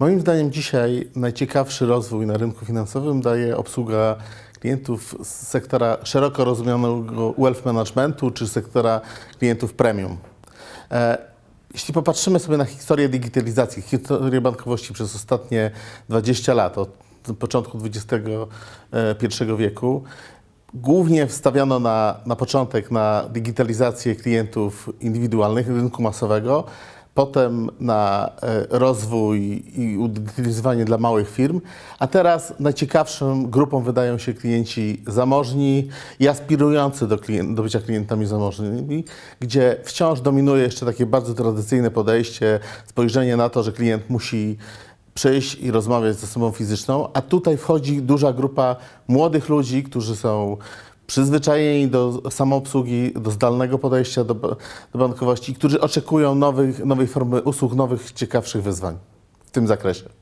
Moim zdaniem dzisiaj najciekawszy rozwój na rynku finansowym daje obsługa klientów z sektora szeroko rozumianego wealth managementu czy sektora klientów premium. E, jeśli popatrzymy sobie na historię digitalizacji, historię bankowości przez ostatnie 20 lat, od początku XXI wieku, głównie wstawiano na, na początek na digitalizację klientów indywidualnych rynku masowego, potem na e, rozwój i utylizowanie dla małych firm, a teraz najciekawszym grupą wydają się klienci zamożni i aspirujący do, klient, do bycia klientami zamożnymi, gdzie wciąż dominuje jeszcze takie bardzo tradycyjne podejście, spojrzenie na to, że klient musi przyjść i rozmawiać ze sobą fizyczną, a tutaj wchodzi duża grupa młodych ludzi, którzy są przyzwyczajeni do samoobsługi, do zdalnego podejścia do, do bankowości, którzy oczekują nowych, nowej formy usług, nowych, ciekawszych wyzwań w tym zakresie.